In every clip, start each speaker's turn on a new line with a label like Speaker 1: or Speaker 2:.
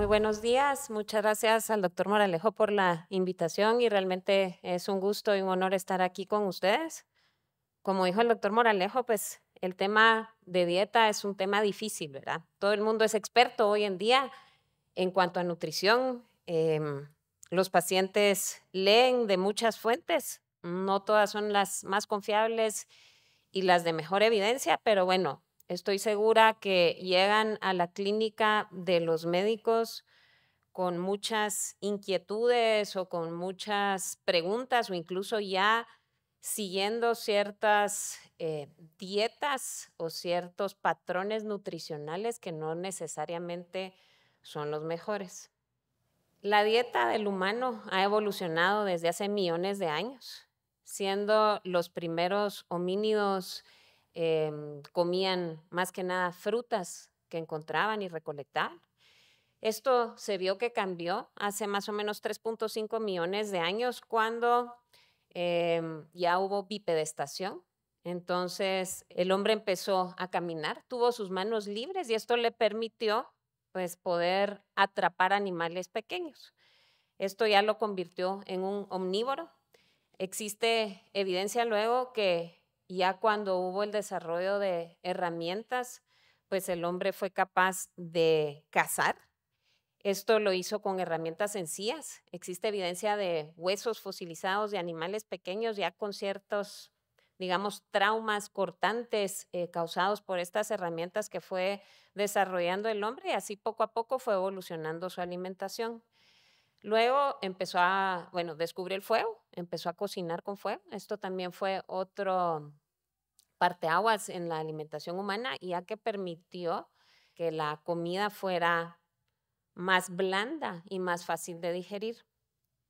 Speaker 1: Muy buenos días. Muchas gracias al doctor Moralejo por la invitación y realmente es un gusto y un honor estar aquí con ustedes. Como dijo el doctor Moralejo, pues el tema de dieta es un tema difícil, ¿verdad? Todo el mundo es experto hoy en día en cuanto a nutrición. Em, los pacientes leen de muchas fuentes, no todas son las más confiables y las de mejor evidencia, pero bueno, Estoy segura que llegan a la clínica de los médicos con muchas inquietudes o con muchas preguntas o incluso ya siguiendo ciertas eh, dietas o ciertos patrones nutricionales que no necesariamente son los mejores. La dieta del humano ha evolucionado desde hace millones de años, siendo los primeros homínidos Em, comían más que nada frutas que encontraban y recolectaban. Esto se vio que cambió hace más o menos 3.5 millones de años cuando em, ya hubo bipedestación. Entonces el hombre empezó a caminar, tuvo sus manos libres y esto le permitió pues poder atrapar animales pequeños. Esto ya lo convirtió en un omnívoro. Existe evidencia luego que ya cuando hubo el desarrollo de herramientas, pues el hombre fue capaz de cazar. Esto lo hizo con herramientas sencillas. Existe evidencia de huesos fosilizados de animales pequeños ya con ciertos, digamos, traumas cortantes eh, causados por estas herramientas que fue desarrollando el hombre y así poco a poco fue evolucionando su alimentación. Luego empezó a, bueno, descubrió el fuego, empezó a cocinar con fuego. Esto también fue otro parte aguas en la alimentación humana, ya que permitió que la comida fuera más blanda y más fácil de digerir.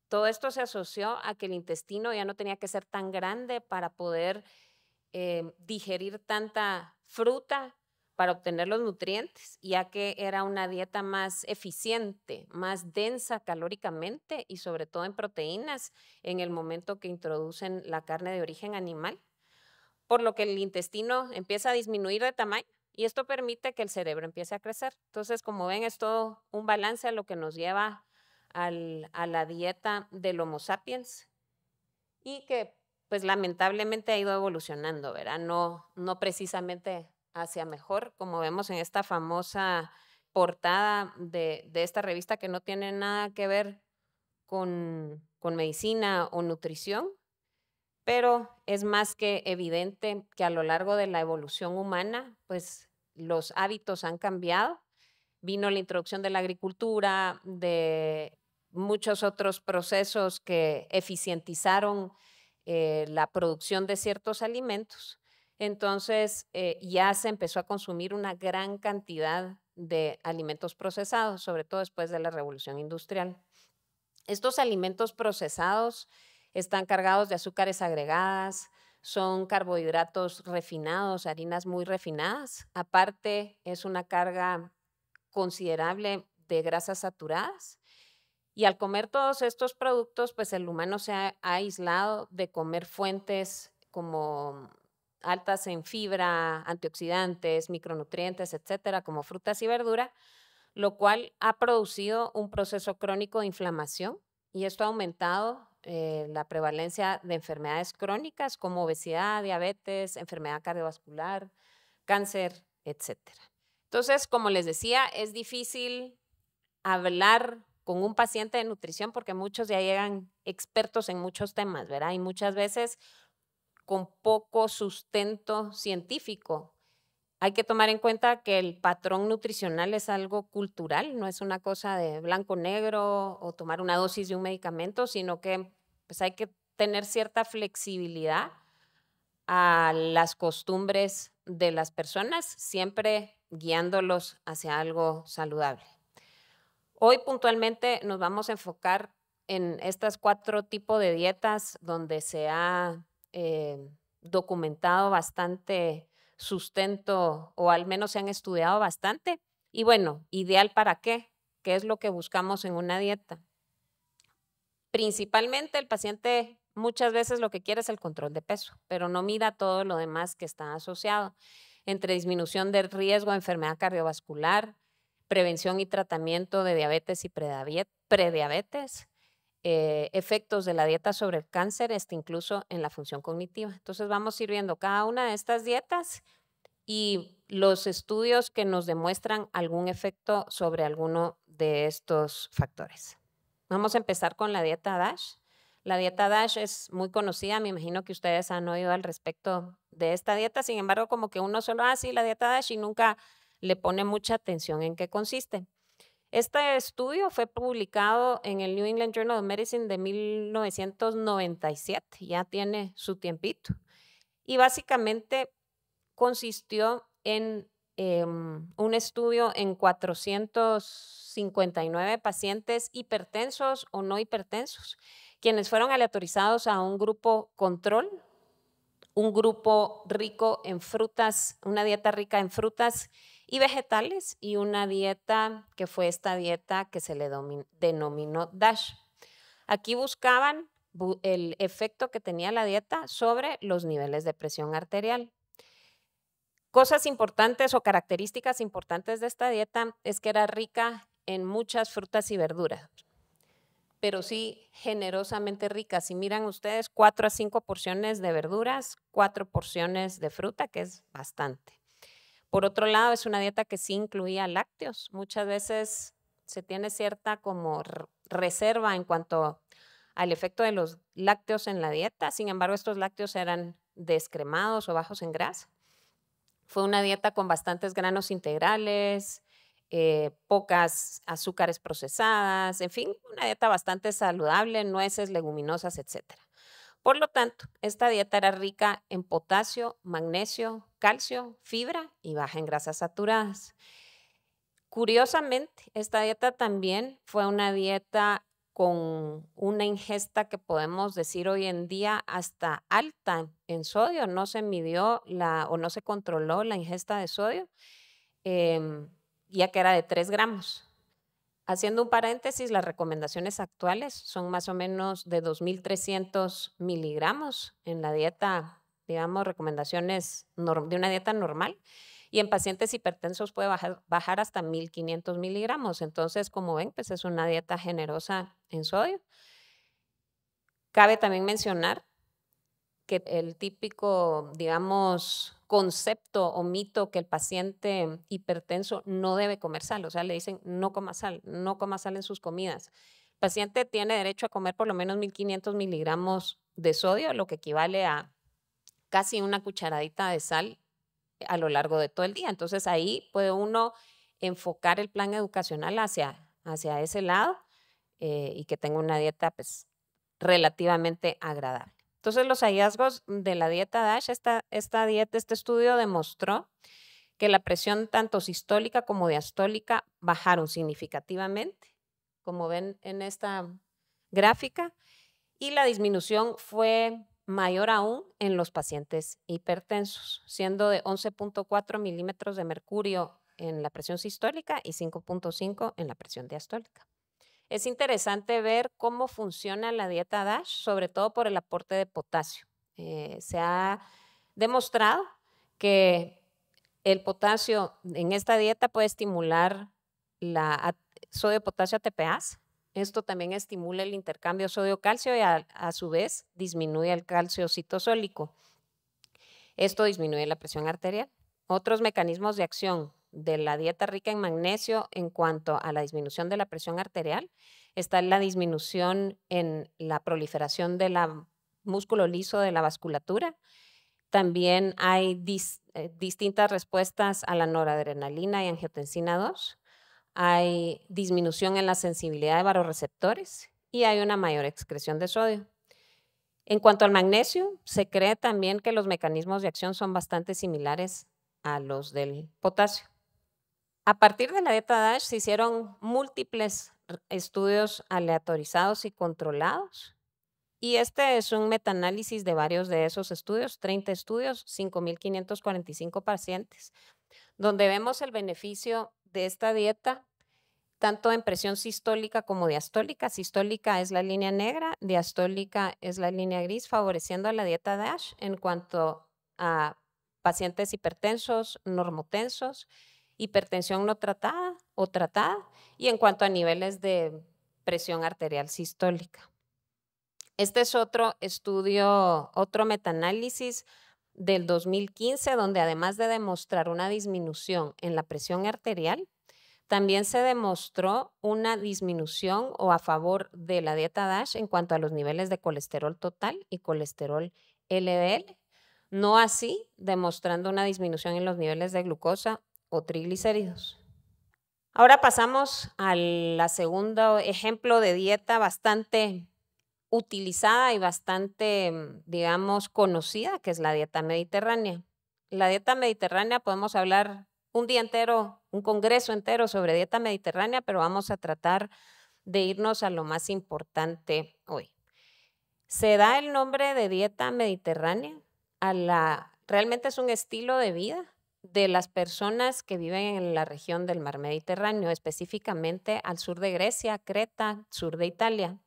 Speaker 1: Todo esto se asoció a que el intestino ya no tenía que ser tan grande para poder eh, digerir tanta fruta para obtener los nutrientes, ya que era una dieta más eficiente, más densa calóricamente y sobre todo en proteínas en el momento que introducen la carne de origen animal por lo que el intestino empieza a disminuir de tamaño y esto permite que el cerebro empiece a crecer. Entonces, como ven, es todo un balance a lo que nos lleva a la dieta del Homo sapiens y que pues lamentablemente ha ido evolucionando, ¿verdad? No, precisamente hacia mejor, como vemos en esta famosa portada de, esta revista que no tiene nada que ver con medicina o nutrición, pero es más que evidente que a lo largo de la evolución humana, pues los hábitos han cambiado. Vino la introducción de la agricultura, de muchos otros procesos que eficientizaron eh, la producción de ciertos alimentos. Entonces eh, ya se empezó a consumir una gran cantidad de alimentos procesados, sobre todo después de la revolución industrial. Estos alimentos procesados están cargados de azúcares agregadas, son carbohidratos refinados, harinas muy refinadas. Aparte, es una carga considerable de grasas saturadas. Y al comer todos estos productos, pues el humano se ha, aislado de comer fuentes como altas en fibra, antioxidantes, micronutrientes, etcétera, como frutas y verdura, lo cual ha producido un proceso crónico de inflamación y esto ha aumentado eh, la prevalencia de enfermedades crónicas como obesidad, diabetes, enfermedad cardiovascular, cáncer, etc. Entonces, como les decía, es difícil hablar con un paciente de nutrición porque muchos ya llegan expertos en muchos temas, ¿verdad? Y muchas veces con poco sustento científico. Hay que tomar en cuenta que el patrón nutricional es algo cultural, no es una cosa de blanco-negro o tomar una dosis de un medicamento, sino que pues hay que tener cierta flexibilidad a las costumbres de las personas, siempre guiándolos hacia algo saludable. Hoy puntualmente nos vamos a enfocar en estas cuatro tipos de dietas donde se ha eh, documentado bastante sustento o al menos se han estudiado bastante. Y bueno, ideal para qué? ¿Qué es lo que buscamos en una dieta? principalmente el paciente muchas veces lo que quiere es el control de peso, pero no mira todo lo demás que está asociado, entre disminución del riesgo de enfermedad cardiovascular, prevención y tratamiento de diabetes y prediabetes, eh, efectos de la dieta sobre el cáncer, este incluso en la función cognitiva. Entonces vamos sirviendo cada una de estas dietas y los estudios que nos demuestran algún efecto sobre alguno de estos factores. Vamos a empezar con la dieta DASH. La dieta DASH es muy conocida, me imagino que ustedes han oído al respecto de esta dieta, sin embargo, como que uno solo hace ah, la dieta DASH y nunca le pone mucha atención en qué consiste. Este estudio fue publicado en el New England Journal of Medicine de 1997, ya tiene su tiempito, y básicamente consistió en Em, un estudio en 459 pacientes hipertensos o no hipertensos, quienes fueron aleatorizados a un grupo control, un grupo rico en frutas, una dieta rica en frutas y vegetales y una dieta que fue esta dieta que se le denominó DASH. Aquí buscaban el efecto que tenía la dieta sobre los niveles de presión arterial. Cosas importantes o características importantes de esta dieta es que era rica en muchas frutas y verduras, pero sí generosamente rica. Si miran ustedes, cuatro a cinco porciones de verduras, cuatro porciones de fruta, que es bastante. Por otro lado, es una dieta que sí incluía lácteos. Muchas veces se tiene cierta como reserva en cuanto al efecto de los lácteos en la dieta. Sin embargo, estos lácteos eran descremados o bajos en grasa. Fue una dieta con bastantes granos integrales, eh, pocas azúcares procesadas, en fin, una dieta bastante saludable, nueces, leguminosas, etc. Por lo tanto, esta dieta era rica en potasio, magnesio, calcio, fibra y baja en grasas saturadas. Curiosamente, esta dieta también fue una dieta con una ingesta que podemos decir hoy en día hasta alta en sodio, no se midió o no se controló la ingesta de sodio, em, ya que era de 3 gramos. Haciendo un paréntesis, las recomendaciones actuales son más o menos de 2.300 miligramos en la dieta, digamos, recomendaciones de una dieta normal y en pacientes hipertensos puede bajar, hasta 1500 miligramos. Entonces, como ven, pues es una dieta generosa en sodio. Cabe también mencionar que el típico, digamos, concepto o mito que el paciente hipertenso no debe comer sal. O sea, le dicen no coma sal, no coma sal en sus comidas. El paciente tiene derecho a comer por lo menos 1500 miligramos de sodio, lo que equivale a casi una cucharadita de sal a lo largo de todo el día. Entonces ahí puede uno enfocar el plan educacional hacia, hacia ese lado eh, y que tenga una dieta pues, relativamente agradable. Entonces los hallazgos de la dieta DASH, esta, esta dieta, este estudio demostró que la presión tanto sistólica como diastólica bajaron significativamente, como ven en esta gráfica, y la disminución fue mayor aún en los pacientes hipertensos, siendo de 11.4 milímetros de mercurio en la presión sistólica y 5.5 en la presión diastólica. Es interesante ver cómo funciona la dieta DASH, sobre todo por el aporte de potasio. Eh, se ha demostrado que el potasio en esta dieta puede estimular la sodio-potasio ATPase, esto también estimula el intercambio sodio-calcio y a, su vez disminuye el calcio citosólico. Esto disminuye la presión arterial. Otros mecanismos de acción de la dieta rica en magnesio en cuanto a la disminución de la presión arterial está la disminución en la proliferación del músculo liso de la vasculatura. También hay eh, distintas respuestas a la noradrenalina y angiotensina 2 hay disminución en la sensibilidad de varoreceptores y hay una mayor excreción de sodio. En cuanto al magnesio, se cree también que los mecanismos de acción son bastante similares a los del potasio. A partir de la dieta DASH se hicieron múltiples estudios aleatorizados y controlados. Y este es un metaanálisis de varios de esos estudios, 30 estudios, 5.545 pacientes, donde vemos el beneficio de esta dieta, tanto en presión sistólica como diastólica. Sistólica es la línea negra, diastólica es la línea gris, favoreciendo la dieta DASH en cuanto a pacientes hipertensos, normotensos, hipertensión no tratada o tratada, y en cuanto a niveles de presión arterial sistólica. Este es otro estudio, otro metaanálisis del 2015, donde además de demostrar una disminución en la presión arterial, también se demostró una disminución o a favor de la dieta DASH en cuanto a los niveles de colesterol total y colesterol LDL, no así demostrando una disminución en los niveles de glucosa o triglicéridos. Ahora pasamos al segundo ejemplo de dieta bastante utilizada y bastante, mm, digamos, conocida, que es la dieta mediterránea. La dieta mediterránea podemos hablar un día entero, un congreso entero sobre dieta mediterránea, pero vamos a tratar de irnos a lo más importante hoy. Se da el nombre de dieta mediterránea a la realmente es un estilo de vida de las personas que viven en la región del mar Mediterráneo, específicamente al sur de Grecia, Creta, sur de Italia.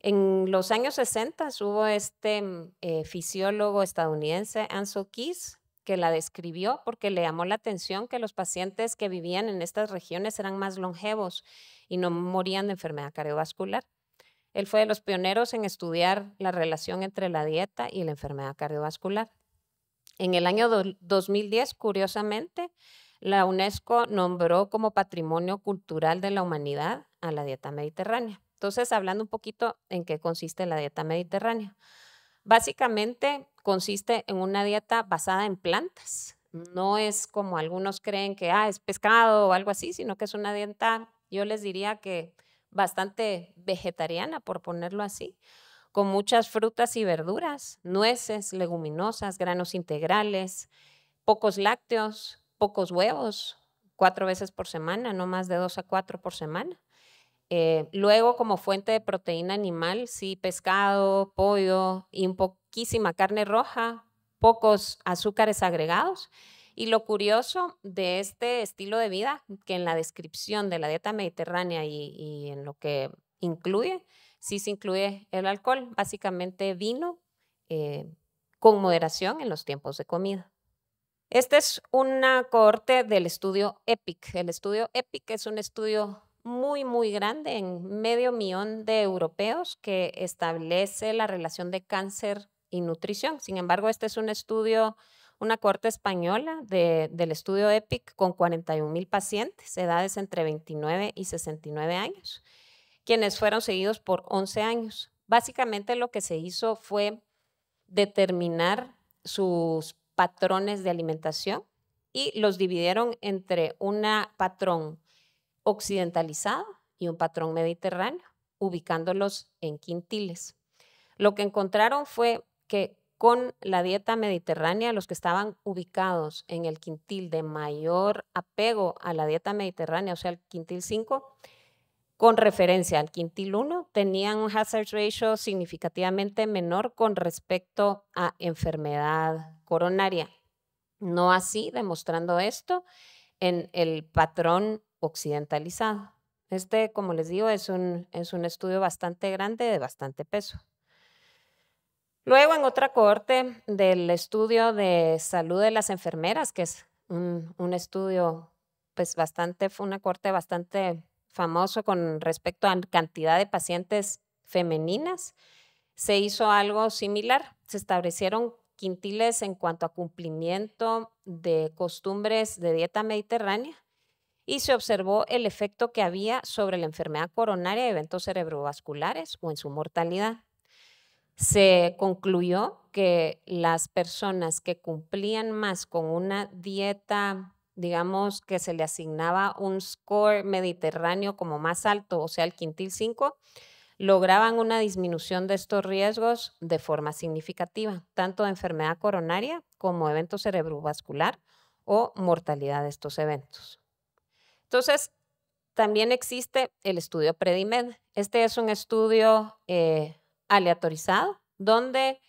Speaker 1: En los años 60 hubo este mm, eh, fisiólogo estadounidense, Ansel Keys, que la describió porque le llamó la atención que los pacientes que vivían en estas regiones eran más longevos y no morían de enfermedad cardiovascular. Él fue de los pioneros en estudiar la relación entre la dieta y la enfermedad cardiovascular. En el año 2010, curiosamente, la UNESCO nombró como Patrimonio Cultural de la Humanidad a la dieta mediterránea. Entonces, hablando un poquito en qué consiste la dieta mediterránea. Básicamente consiste en una dieta basada en plantas. No es como algunos creen que ah, es pescado o algo así, sino que es una dieta, yo les diría que bastante vegetariana, por ponerlo así, con muchas frutas y verduras, nueces, leguminosas, granos integrales, pocos lácteos, pocos huevos, cuatro veces por semana, no más de dos a cuatro por semana. Eh, luego, como fuente de proteína animal, sí, pescado, pollo y poquísima carne roja, pocos azúcares agregados. Y lo curioso de este estilo de vida, que en la descripción de la dieta mediterránea y, en lo que incluye, sí se incluye el alcohol, básicamente vino, eh, con moderación en los tiempos de comida. Esta es una cohorte del estudio EPIC. El estudio EPIC es un estudio muy, muy grande en medio millón de europeos que establece la relación de cáncer y nutrición. Sin embargo, este es un estudio, una corte española del estudio EPIC con 41 mil pacientes, edades entre 29 y 69 años, quienes fueron seguidos por 11 años. Básicamente lo que se hizo fue determinar sus patrones de alimentación y los dividieron entre una patrón occidentalizado y un patrón mediterráneo, ubicándolos en quintiles. Lo que encontraron fue que con la dieta mediterránea, los que estaban ubicados en el quintil de mayor apego a la dieta mediterránea, o sea, el quintil 5, con referencia al quintil 1, tenían un hazard ratio significativamente menor con respecto a enfermedad coronaria. No así, demostrando esto, en el patrón occidentalizado. Este, como les digo, es un, es un estudio bastante grande, de bastante peso. Luego, en otra cohorte del estudio de salud de las enfermeras, que es un, un estudio, pues bastante, fue una corte bastante famoso con respecto a cantidad de pacientes femeninas, se hizo algo similar. Se establecieron quintiles en cuanto a cumplimiento de costumbres de dieta mediterránea y se observó el efecto que había sobre la enfermedad coronaria de eventos cerebrovasculares o en su mortalidad. Se concluyó que las personas que cumplían más con una dieta, digamos, que se le asignaba un score mediterráneo como más alto, o sea, el quintil 5, lograban una disminución de estos riesgos de forma significativa, tanto de enfermedad coronaria como evento cerebrovascular o mortalidad de estos eventos. Entonces, también existe el estudio Predimed. Este es un estudio eh, aleatorizado, donde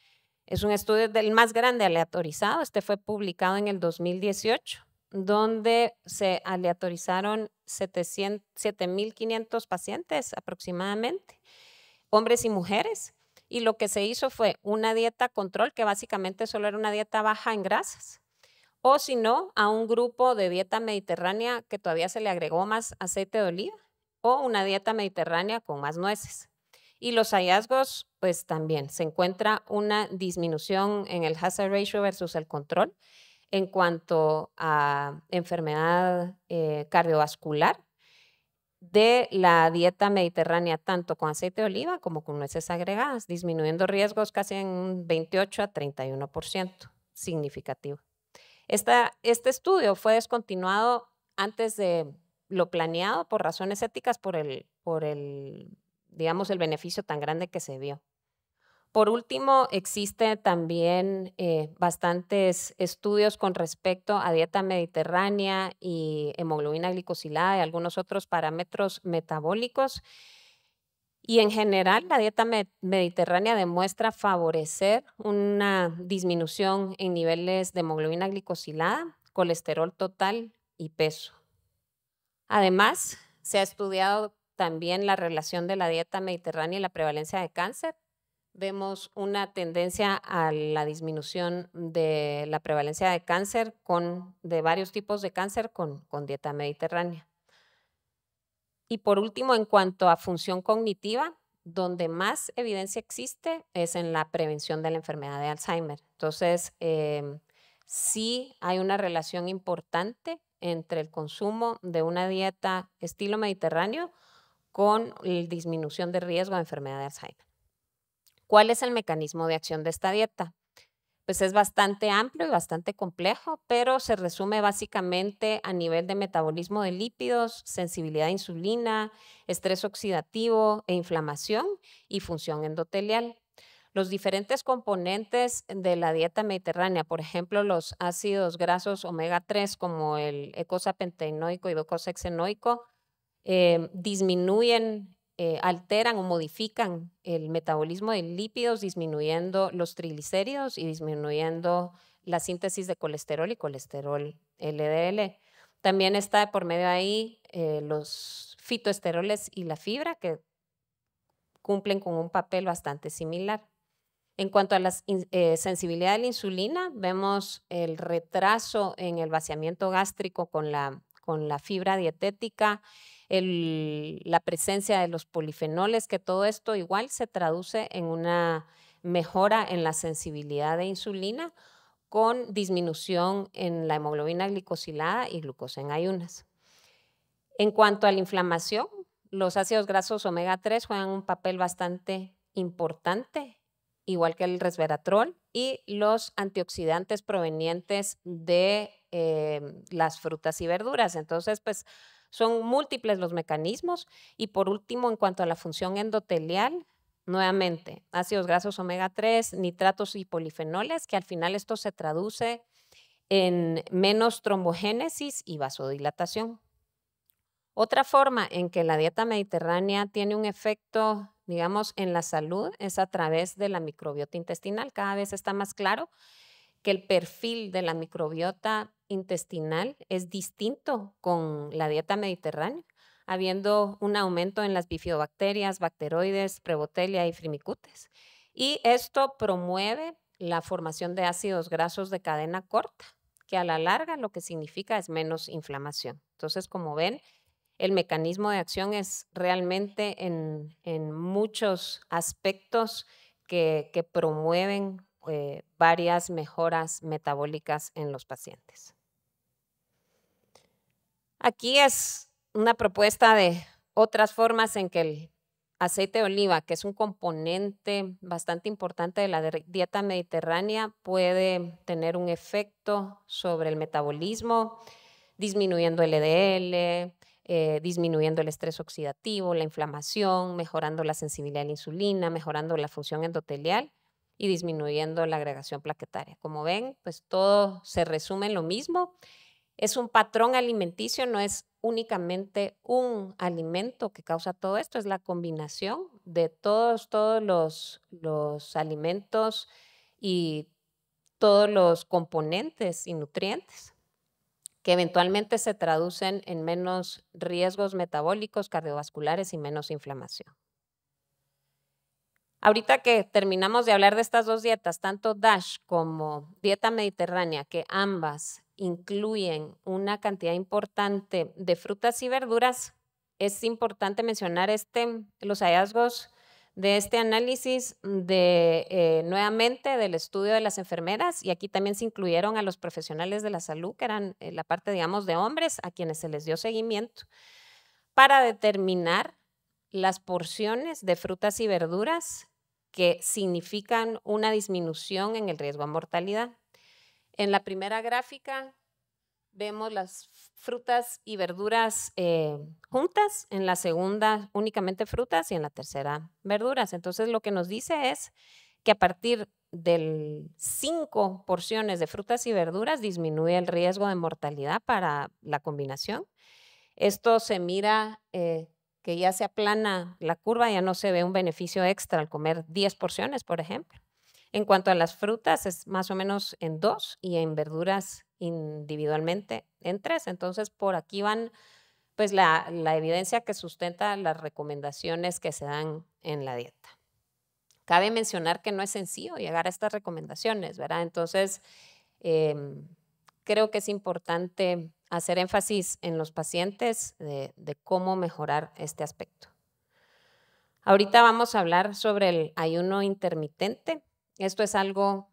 Speaker 1: es un estudio del más grande aleatorizado. Este fue publicado en el 2018, donde se aleatorizaron 7.500 pacientes aproximadamente, hombres y mujeres. Y lo que se hizo fue una dieta control, que básicamente solo era una dieta baja en grasas, o si no, a un grupo de dieta mediterránea que todavía se le agregó más aceite de oliva o una dieta mediterránea con más nueces. Y los hallazgos, pues también se encuentra una disminución en el hazard ratio versus el control en cuanto a enfermedad eh, cardiovascular de la dieta mediterránea, tanto con aceite de oliva como con nueces agregadas, disminuyendo riesgos casi en 28 a 31%, significativo este estudio fue descontinuado antes de lo planeado por razones éticas por el, digamos, el beneficio tan grande que se vio. Por último, existe también eh, bastantes estudios con respecto a dieta mediterránea y hemoglobina glicosilada y algunos otros parámetros metabólicos y en general, la dieta mediterránea demuestra favorecer una disminución en niveles de hemoglobina glicosilada, colesterol total y peso. Además, se ha estudiado también la relación de la dieta mediterránea y la prevalencia de cáncer. Vemos una tendencia a la disminución de la prevalencia de cáncer con, de varios tipos de cáncer con dieta mediterránea. Y por último, en cuanto a función cognitiva, donde más evidencia existe es en la prevención de la enfermedad de Alzheimer. Entonces, em, sí hay una relación importante entre el consumo de una dieta estilo mediterráneo con la disminución de riesgo de enfermedad de Alzheimer. ¿Cuál es el mecanismo de acción de esta dieta? pues es bastante amplio y bastante complejo, pero se resume básicamente a nivel de metabolismo de lípidos, sensibilidad a insulina, estrés oxidativo e inflamación y función endotelial. Los diferentes componentes de la dieta mediterránea, por ejemplo, los ácidos grasos omega 3 como el ecosapentenoico y docosahexaenoico, eh, em, disminuyen eh, alteran o modifican el metabolismo de lípidos, disminuyendo los triglicéridos y disminuyendo la síntesis de colesterol y colesterol LDL. También está por medio de ahí eh, los fitoesteroles y la fibra, que cumplen con un papel bastante similar. En cuanto a la eh, sensibilidad de la insulina, vemos el retraso en el vaciamiento gástrico con la, con la fibra dietética la presencia de los polifenoles, que todo esto igual se traduce en una mejora en la sensibilidad de insulina con disminución en la hemoglobina glicosilada y glucosa en ayunas. En cuanto a la inflamación, los ácidos grasos omega 3 juegan un papel bastante importante, igual que el resveratrol y los antioxidantes provenientes de eh, las frutas y verduras. Entonces, pues son múltiples los mecanismos. Y por último, en cuanto a la función endotelial, nuevamente, ácidos grasos omega 3, nitratos y polifenoles, que al final esto se traduce en menos trombogénesis y vasodilatación. Otra forma en que la dieta mediterránea tiene un efecto, digamos, en la salud es a través de la microbiota intestinal. Cada vez está más claro que el perfil de la microbiota intestinal es distinto con la dieta mediterránea, habiendo un aumento en las bifidobacterias, bacteroides, prebotelia y frimicutes. Y esto promueve la formación de ácidos grasos de cadena corta, que a la larga lo que significa es menos inflamación. Entonces, como ven, el mecanismo de acción es realmente en, muchos aspectos que, promueven eh, varias mejoras metabólicas en los pacientes. Aquí es una propuesta de otras formas en que el aceite de oliva, que es un componente bastante importante de la dieta mediterránea, puede tener un efecto sobre el metabolismo, disminuyendo el LDL, e eh, disminuyendo el estrés oxidativo, la inflamación, mejorando la sensibilidad a la insulina, mejorando la función endotelial y disminuyendo la agregación plaquetaria. Como ven, pues todo se resume en lo mismo es un patrón alimenticio, no es únicamente un alimento que causa todo esto, es la combinación de todos, todos los, los alimentos y todos los componentes y nutrientes que eventualmente se traducen en menos riesgos metabólicos, cardiovasculares y menos inflamación. Ahorita que terminamos de hablar de estas dos dietas, tanto DASH como dieta mediterránea, que ambas incluyen una cantidad importante de frutas y verduras, es importante mencionar este, los hallazgos de este análisis de, eh, nuevamente del estudio de las enfermeras y aquí también se incluyeron a los profesionales de la salud, que eran eh, la parte, digamos, de hombres, a quienes se les dio seguimiento, para determinar las porciones de frutas y verduras que significan una disminución en el riesgo a mortalidad. En la primera gráfica vemos las frutas y verduras eh, juntas, en la segunda únicamente frutas y en la tercera verduras. Entonces lo que nos dice es que a partir de cinco porciones de frutas y verduras disminuye el riesgo de mortalidad para la combinación. Esto se mira eh, que ya se aplana la curva, ya no se ve un beneficio extra al comer 10 porciones, por ejemplo. En cuanto a las frutas, es más o menos en dos y en verduras individualmente en tres. Entonces, por aquí van pues la, evidencia que sustenta las recomendaciones que se dan en la dieta. Cabe mencionar que no es sencillo llegar a estas recomendaciones, ¿verdad? Entonces, em, creo que es importante hacer énfasis en los pacientes de, de, cómo mejorar este aspecto. Ahorita vamos a hablar sobre el ayuno intermitente, esto es algo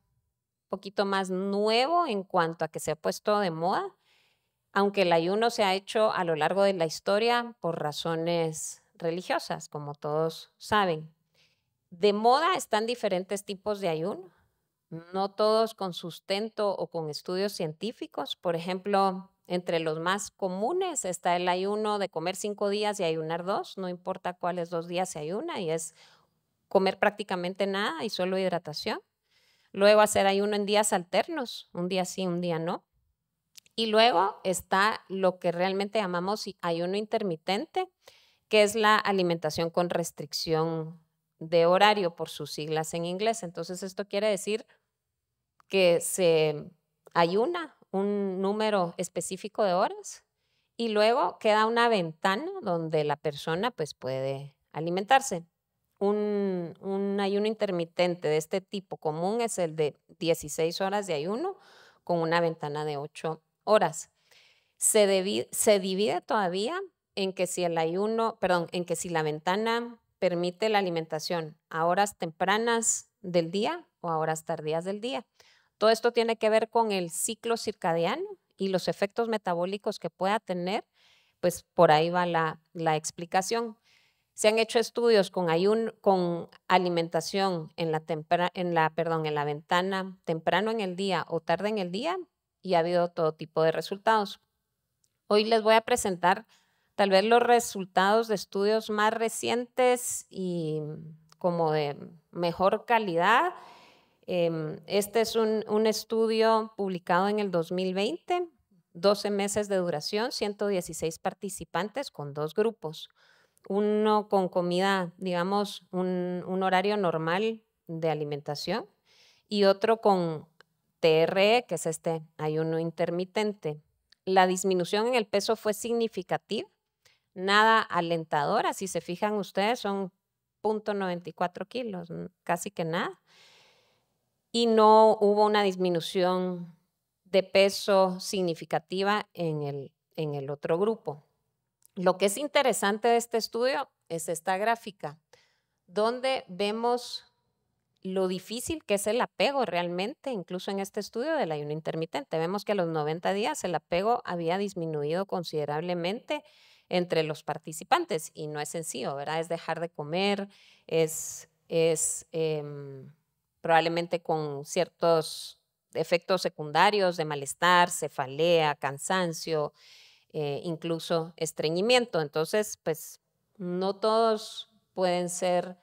Speaker 1: poquito más nuevo en cuanto a que se ha puesto de moda, aunque el ayuno se ha hecho a lo largo de la historia por razones religiosas, como todos saben. De moda están diferentes tipos de ayuno, no todos con sustento o con estudios científicos. Por ejemplo, entre los más comunes está el ayuno de comer cinco días y ayunar dos, no importa cuáles dos días se ayuna, y es comer prácticamente nada y solo hidratación. Luego hacer ayuno en días alternos, un día sí, un día no. Y luego está lo que realmente llamamos ayuno intermitente, que es la alimentación con restricción de horario por sus siglas en inglés. Entonces esto quiere decir que se ayuna un número específico de horas y luego queda una ventana donde la persona pues puede alimentarse un, ayuno intermitente de este tipo común es el de 16 horas de ayuno con una ventana de 8 horas. Se, divide, todavía en que si el ayuno, perdón, en que si la ventana permite la alimentación a horas tempranas del día o a horas tardías del día. Todo esto tiene que ver con el ciclo circadiano y los efectos metabólicos que pueda tener, pues por ahí va la explicación. Se han hecho estudios con, con alimentación en la, ventana temprano en el día o tarde en el día y ha habido todo tipo de resultados. Hoy les voy a presentar tal vez los resultados de estudios más recientes y como de mejor calidad. Em, este es un estudio publicado en el 2020, 12 meses de duración, 116 participantes con dos grupos uno con comida, digamos, un, horario normal de alimentación y otro con TRE, que es este ayuno intermitente. La disminución en el peso fue significativa, nada alentadora. Si se fijan ustedes, son 0.94 kilos, casi que nada. Y no hubo una disminución de peso significativa en el otro grupo. Lo que es interesante de este estudio es esta gráfica, donde vemos lo difícil que es el apego realmente, incluso en este estudio del ayuno intermitente. Vemos que a los 90 días el apego había disminuido considerablemente entre los participantes y no es sencillo, ¿verdad? Es dejar de comer, es, em, probablemente con ciertos efectos secundarios de malestar, cefalea, cansancio, eh, incluso estreñimiento. Entonces, pues no todos pueden ser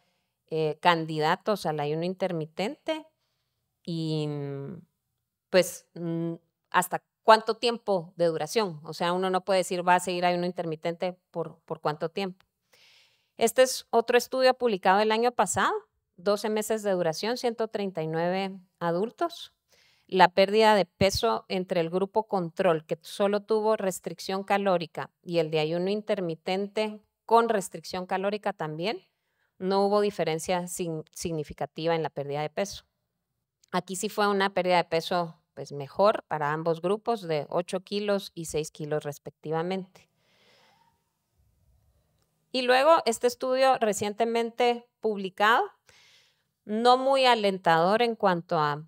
Speaker 1: eh, candidatos al ayuno intermitente y mm, pues mm, hasta cuánto tiempo de duración. O sea, uno no puede decir va a seguir ayuno intermitente por, por cuánto tiempo. Este es otro estudio publicado el año pasado, 12 meses de duración, 139 adultos la pérdida de peso entre el grupo control, que solo tuvo restricción calórica, y el de ayuno intermitente con restricción calórica también, no hubo diferencia significativa en la pérdida de peso. Aquí sí fue una pérdida de peso pues mejor para ambos grupos de 8 kilos y 6 kilos respectivamente. Y luego este estudio recientemente publicado, no muy alentador en cuanto a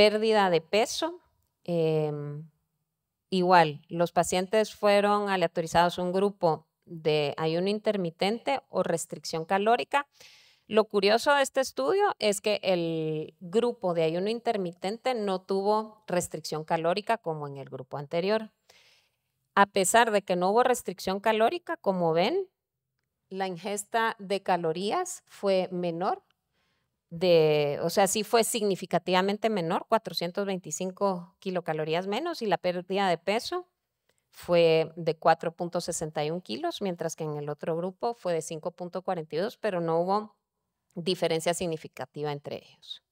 Speaker 1: pérdida de peso. Em, igual, los pacientes fueron aleatorizados un grupo de ayuno intermitente o restricción calórica. Lo curioso de este estudio es que el grupo de ayuno intermitente no tuvo restricción calórica como en el grupo anterior. A pesar de que no hubo restricción calórica, como ven, la ingesta de calorías fue menor de, o sea, sí fue significativamente menor, 425 kilocalorías menos y la pérdida de peso fue de 4.61 kilos, mientras que en el otro grupo fue de 5.42, pero no hubo diferencia significativa entre ellos.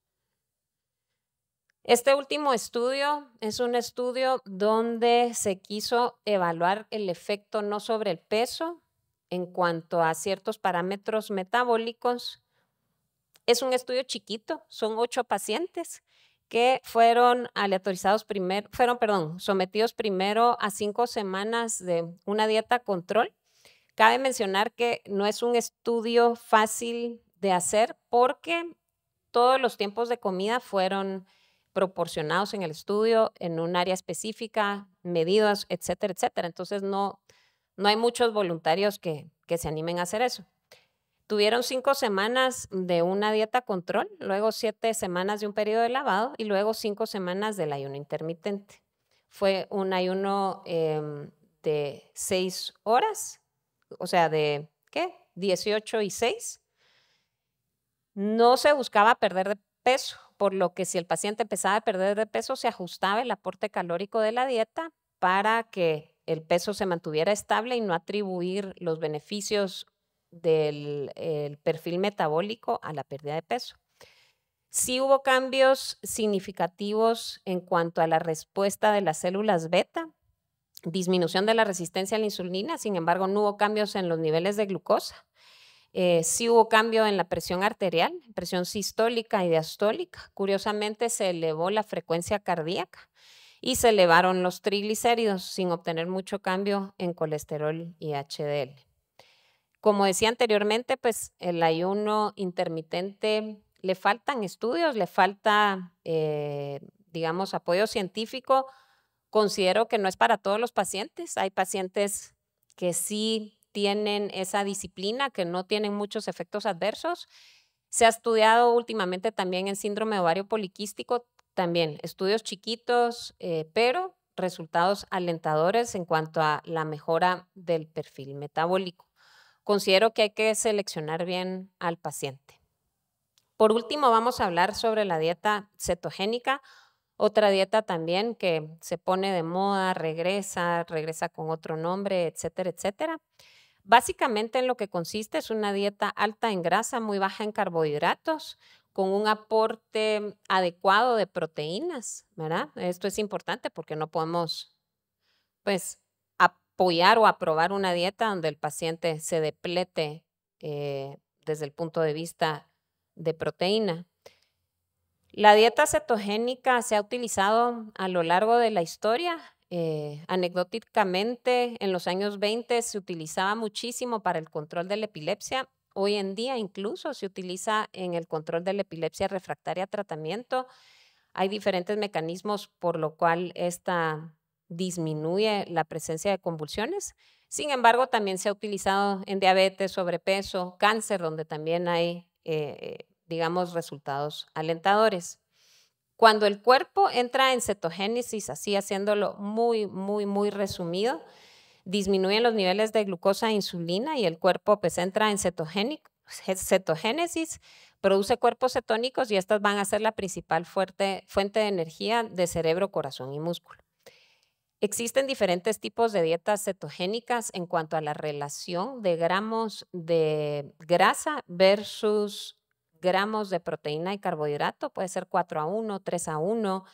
Speaker 1: Este último estudio es un estudio donde se quiso evaluar el efecto no sobre el peso en cuanto a ciertos parámetros metabólicos, es un estudio chiquito, son ocho pacientes que fueron aleatorizados primero, fueron, perdón, sometidos primero a cinco semanas de una dieta control. Cabe mencionar que no es un estudio fácil de hacer porque todos los tiempos de comida fueron proporcionados en el estudio, en un área específica, medidas, etcétera, etcétera. Entonces no, no hay muchos voluntarios que se animen a hacer eso. Tuvieron cinco semanas de una dieta control, luego siete semanas de un periodo de lavado y luego cinco semanas del ayuno intermitente. Fue un ayuno em, de seis horas, o sea, de, ¿qué? 18 y 6. No se buscaba perder de peso, por lo que si el paciente empezaba a perder de peso, se ajustaba el aporte calórico de la dieta para que el peso se mantuviera estable y no atribuir los beneficios del perfil metabólico a la pérdida de peso. Sí hubo cambios significativos en cuanto a la respuesta de las células beta, disminución de la resistencia a la insulina, sin embargo no hubo cambios en los niveles de glucosa. Eh, sí hubo cambio en la presión arterial, presión sistólica y diastólica. Curiosamente se elevó la frecuencia cardíaca y se elevaron los triglicéridos sin obtener mucho cambio en colesterol y HDL. Como decía anteriormente, pues el ayuno intermitente le faltan estudios, le falta, eh, digamos, apoyo científico. Considero que no es para todos los pacientes. Hay pacientes que sí tienen esa disciplina, que no tienen muchos efectos adversos. Se ha estudiado últimamente también en síndrome ovario poliquístico, también estudios chiquitos, eh, pero resultados alentadores en cuanto a la mejora del perfil metabólico considero que hay que seleccionar bien al paciente. Por último, vamos a hablar sobre la dieta cetogénica, otra dieta también que se pone de moda, regresa, regresa con otro nombre, etcétera, etcétera. Básicamente en lo que consiste es una dieta alta en grasa, muy baja en carbohidratos, con un aporte adecuado de proteínas, ¿verdad? Esto es importante porque no podemos, pues, apoyar o aprobar una dieta donde el paciente se deplete eh, desde el punto de vista de proteína. La dieta cetogénica se ha utilizado a lo largo de la historia. Eh, anecdóticamente, en los años 20 se utilizaba muchísimo para el control de la epilepsia. Hoy en día incluso se utiliza en el control de la epilepsia refractaria tratamiento. Hay diferentes mecanismos por lo cual esta disminuye la presencia de convulsiones. Sin embargo, también se ha utilizado en diabetes, sobrepeso, cáncer, donde también hay, eh, digamos, resultados alentadores. Cuando el cuerpo entra en cetogénesis, así haciéndolo muy, muy, muy resumido, disminuyen los niveles de glucosa e insulina y el cuerpo pues entra en cetogénesis, produce cuerpos cetónicos y estas van a ser la principal fuente de energía de cerebro, corazón y músculo. Existen diferentes tipos de dietas cetogénicas en cuanto a la relación de gramos de grasa versus gramos de proteína y carbohidrato, puede ser 4 a 1, 3 a 1.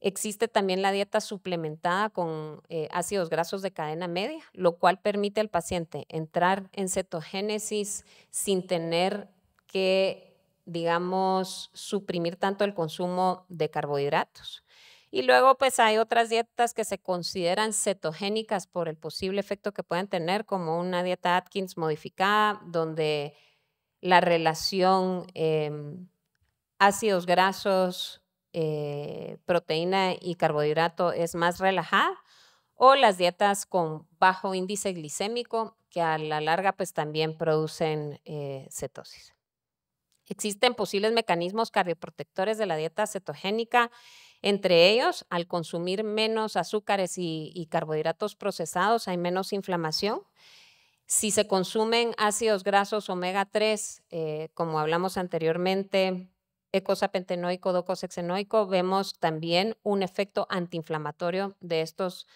Speaker 1: Existe también la dieta suplementada con eh, ácidos grasos de cadena media, lo cual permite al paciente entrar en cetogénesis sin tener que, digamos, suprimir tanto el consumo de carbohidratos. Y luego pues hay otras dietas que se consideran cetogénicas por el posible efecto que pueden tener, como una dieta Atkins modificada, donde la relación em, ácidos grasos, eh, proteína y carbohidrato es más relajada, o las dietas con bajo índice glicémico, que a la larga pues también producen eh, cetosis. Existen posibles mecanismos cardioprotectores de la dieta cetogénica entre ellos, al consumir menos azúcares y, carbohidratos procesados, hay menos inflamación. Si se consumen ácidos grasos omega 3, eh, como hablamos anteriormente, ecosapentenoico, docosexenoico, vemos también un efecto antiinflamatorio de estos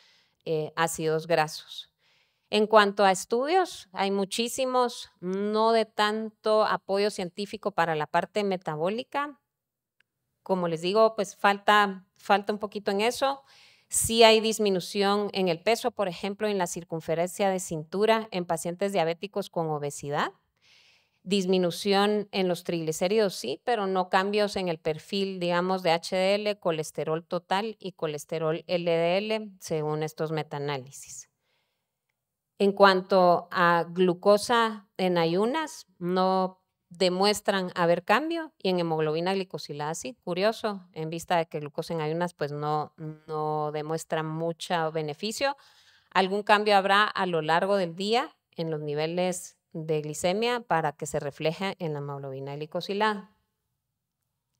Speaker 1: eh, ácidos grasos. En cuanto a estudios, hay muchísimos, no de tanto apoyo científico para la parte metabólica, como les digo, pues falta, falta un poquito en eso. Sí hay disminución en el peso, por ejemplo, en la circunferencia de cintura en pacientes diabéticos con obesidad. Disminución en los triglicéridos, sí, pero no cambios en el perfil, digamos, de HDL, colesterol total y colesterol LDL, según estos metaanálisis. En cuanto a glucosa en ayunas, no demuestran haber cambio y en hemoglobina glicosilada sí, curioso, en vista de que glucosa en ayunas pues no, no demuestra mucho beneficio. Algún cambio habrá a lo largo del día en los niveles de glicemia para que se refleje en la hemoglobina glicosilada.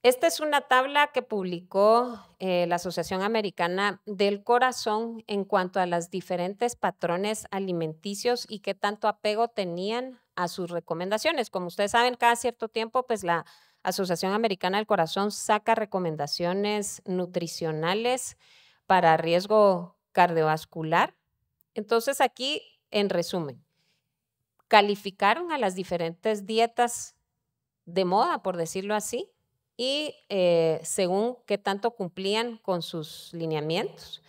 Speaker 1: Esta es una tabla que publicó eh, la Asociación Americana del Corazón en cuanto a los diferentes patrones alimenticios y qué tanto apego tenían a sus recomendaciones. Como ustedes saben, cada cierto tiempo, pues la Asociación Americana del Corazón saca recomendaciones nutricionales para riesgo cardiovascular. Entonces aquí, en resumen, calificaron a las diferentes dietas de moda, por decirlo así, y eh, según qué tanto cumplían con sus lineamientos.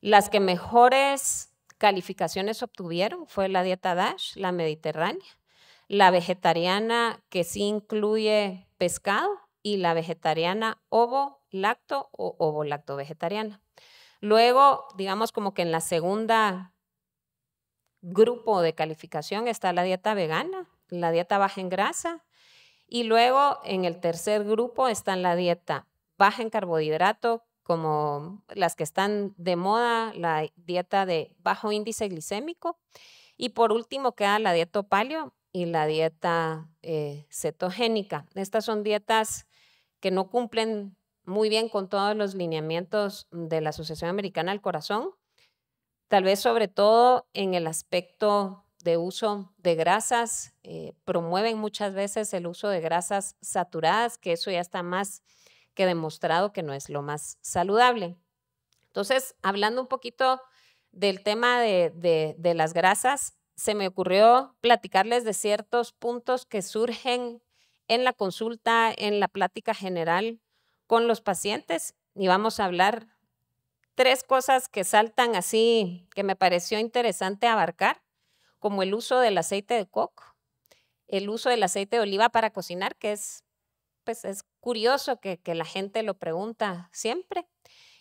Speaker 1: Las que mejores calificaciones obtuvieron fue la dieta DASH, la mediterránea, la vegetariana que sí incluye pescado y la vegetariana ovo lacto o ovo lacto vegetariana. Luego, digamos como que en la segunda grupo de calificación está la dieta vegana, la dieta baja en grasa y luego en el tercer grupo está la dieta baja en carbohidrato como las que están de moda, la dieta de bajo índice glicémico. Y por último queda la dieta paleo y la dieta eh, cetogénica. Estas son dietas que no cumplen muy bien con todos los lineamientos de la Asociación Americana del Corazón, tal vez sobre todo en el aspecto de uso de grasas, eh, promueven muchas veces el uso de grasas saturadas, que eso ya está más que demostrado que no es lo más saludable. Entonces, hablando un poquito del tema de, de las grasas, se me ocurrió platicarles de ciertos puntos que surgen en la consulta, en la plática general con los pacientes y vamos a hablar tres cosas que saltan así, que me pareció interesante abarcar, como el uso del aceite de coco, el uso del aceite de oliva para cocinar, que es pues, es curioso que, la gente lo pregunta siempre.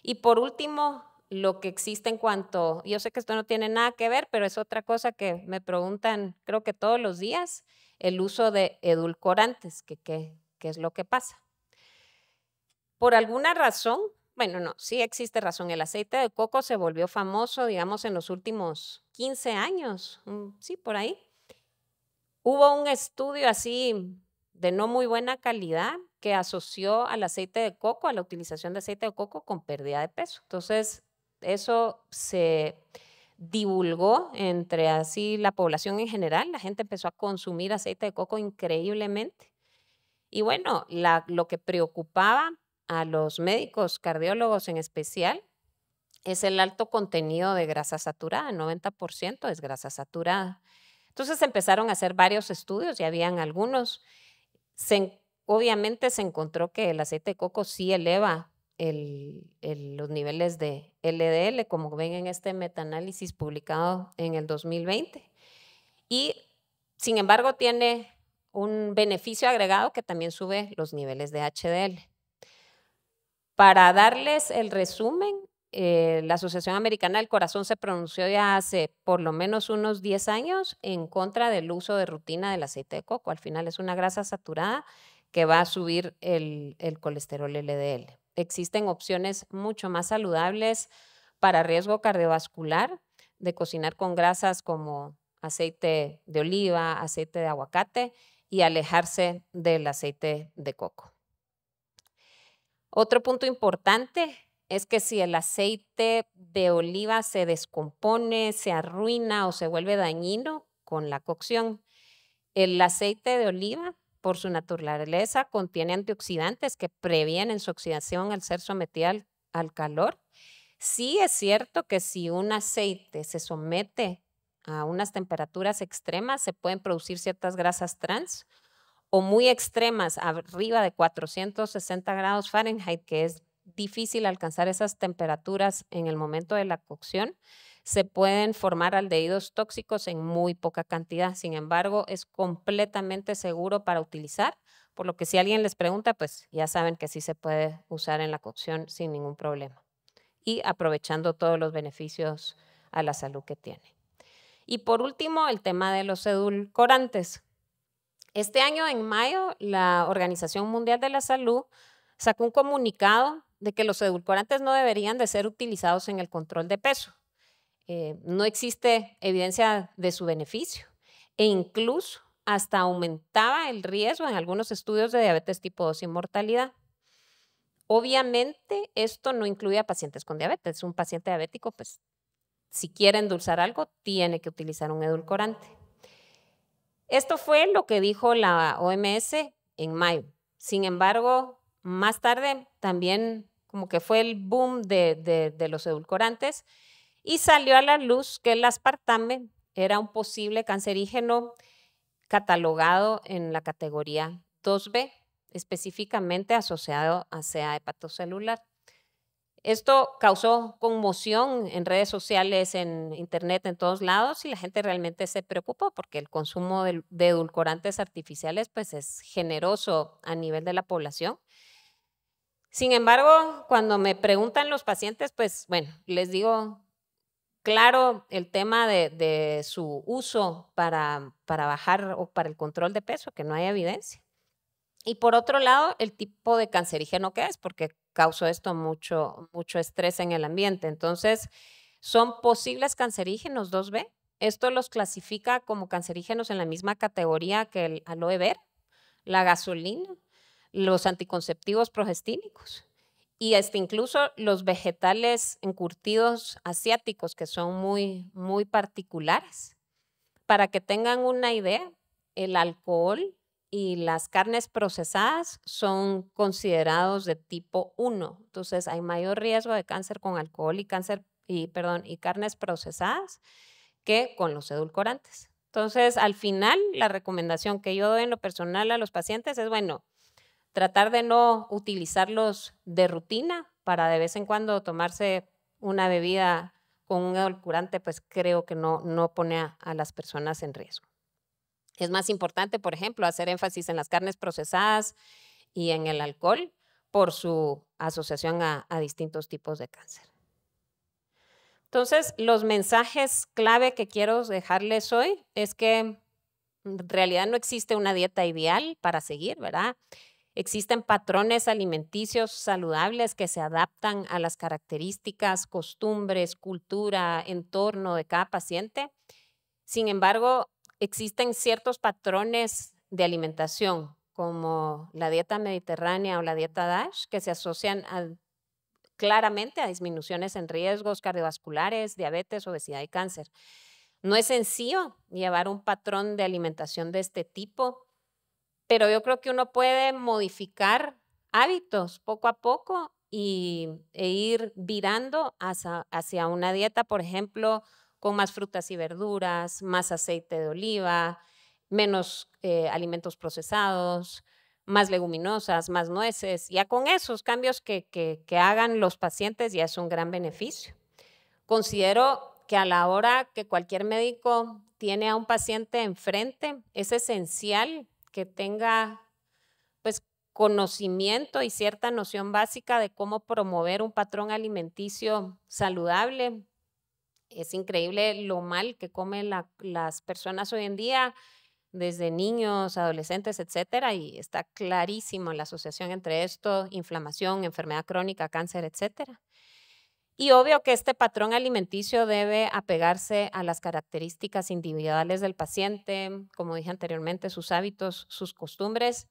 Speaker 1: Y por último, lo que existe en cuanto, yo sé que esto no tiene nada que ver, pero es otra cosa que me preguntan creo que todos los días, el uso de edulcorantes, que qué es lo que pasa. Por alguna razón, bueno, no, sí existe razón, el aceite de coco se volvió famoso, digamos, en los últimos 15 años, sí, por ahí. Hubo un estudio así de no muy buena calidad que asoció al aceite de coco, a la utilización de aceite de coco con pérdida de peso. Entonces, eso se divulgó entre así la población en general, la gente empezó a consumir aceite de coco increíblemente. Y bueno, la, lo que preocupaba a los médicos cardiólogos en especial es el alto contenido de grasa saturada, el 90% es grasa saturada. Entonces empezaron a hacer varios estudios, y habían algunos. Se Obviamente se encontró que el aceite de coco sí eleva los niveles de LDL, como ven en este metaanálisis publicado en el 2020. Y sin embargo tiene un beneficio agregado que también sube los niveles de HDL. Para darles el resumen, eh, la Asociación Americana del Corazón se pronunció ya hace por lo menos unos 10 años en contra del uso de rutina del aceite de coco. Al final es una grasa saturada que va a subir el, el colesterol LDL. Existen opciones mucho más saludables para riesgo cardiovascular de cocinar con grasas como aceite de oliva, aceite de aguacate y alejarse del aceite de coco. Otro punto importante es que si el aceite de oliva se descompone, se arruina o se vuelve dañino con la cocción, el aceite de oliva por su naturaleza contiene antioxidantes que previenen su oxidación al ser sometida al, al calor. Sí es cierto que si un aceite se somete a unas temperaturas extremas, se pueden producir ciertas grasas trans o muy extremas, arriba de 460 grados Fahrenheit, que es difícil alcanzar esas temperaturas en el momento de la cocción se pueden formar aldehídos tóxicos en muy poca cantidad. Sin embargo, es completamente seguro para utilizar, por lo que si alguien les pregunta, pues ya saben que sí se puede usar en la cocción sin ningún problema y aprovechando todos los beneficios a la salud que tiene. Y por último, el tema de los edulcorantes. Este año, en mayo, la Organización Mundial de la Salud sacó un comunicado de que los edulcorantes no deberían de ser utilizados en el control de peso. Eh, no existe evidencia de su beneficio e incluso hasta aumentaba el riesgo en algunos estudios de diabetes tipo 2 y mortalidad. Obviamente esto no incluía pacientes con diabetes. Un paciente diabético, pues si quiere endulzar algo, tiene que utilizar un edulcorante. Esto fue lo que dijo la OMS en mayo. Sin embargo, más tarde también como que fue el boom de los edulcorantes y salió a la luz que el aspartame era un posible cancerígeno catalogado en la categoría 2B, específicamente asociado a CA hepatocelular. Esto causó conmoción en redes sociales, en internet, en todos lados, y la gente realmente se preocupó porque el consumo de, edulcorantes artificiales pues, es generoso a nivel de la población. Sin embargo, cuando me preguntan los pacientes, pues bueno, les digo claro el tema de, su uso para, bajar o para el control de peso, que no hay evidencia. Y por otro lado, el tipo de cancerígeno que es, porque causó esto mucho, mucho estrés en el ambiente. Entonces, son posibles cancerígenos 2B. Esto los clasifica como cancerígenos en la misma categoría que el aloe vera, la gasolina, los anticonceptivos progestínicos y hasta este, incluso los vegetales encurtidos asiáticos que son muy, muy particulares. Para que tengan una idea, el alcohol y las carnes procesadas son considerados de tipo 1. Entonces hay mayor riesgo de cáncer con alcohol y cáncer y perdón, y carnes procesadas que con los edulcorantes. Entonces, al final, la recomendación que yo doy en lo personal a los pacientes es, bueno, tratar de no utilizarlos de rutina para de vez en cuando tomarse una bebida con un edulcorante, pues creo que no, no pone a, las personas en riesgo. Es más importante, por ejemplo, hacer énfasis en las carnes procesadas y en el alcohol por su asociación a, a, distintos tipos de cáncer. Entonces, los mensajes clave que quiero dejarles hoy es que en realidad no existe una dieta ideal para seguir, ¿verdad? Existen patrones alimenticios saludables que se adaptan a las características, costumbres, cultura, entorno de cada paciente. Sin embargo, existen ciertos patrones de alimentación, como la dieta mediterránea o la dieta DASH, que se asocian claramente a disminuciones en riesgos cardiovasculares, diabetes, obesidad y cáncer. No es sencillo llevar un patrón de alimentación de este tipo pero yo creo que uno puede modificar hábitos poco a poco y, e ir virando hacia, una dieta, por ejemplo, con más frutas y verduras, más aceite de oliva, menos eh, alimentos procesados, más leguminosas, más nueces. Ya con esos cambios que, que, hagan los pacientes ya es un gran beneficio. Considero que a la hora que cualquier médico tiene a un paciente enfrente, es esencial que tenga pues conocimiento y cierta noción básica de cómo promover un patrón alimenticio saludable. Es increíble lo mal que comen las personas hoy en día, desde niños, adolescentes, etcétera, y está clarísimo la asociación entre esto, inflamación, enfermedad crónica, cáncer, etcétera. Y obvio que este patrón alimenticio debe apegarse a las características individuales del paciente, como dije anteriormente, sus hábitos, sus costumbres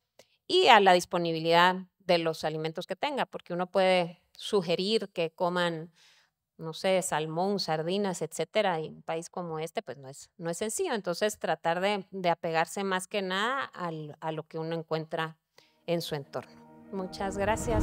Speaker 1: y a la disponibilidad de los alimentos que tenga, porque uno puede sugerir que coman, no sé, salmón, sardinas, etcétera, y un país como este, pues no es, no es sencillo. Entonces, tratar de, de apegarse más que nada al, a lo que uno encuentra en su entorno. Muchas gracias.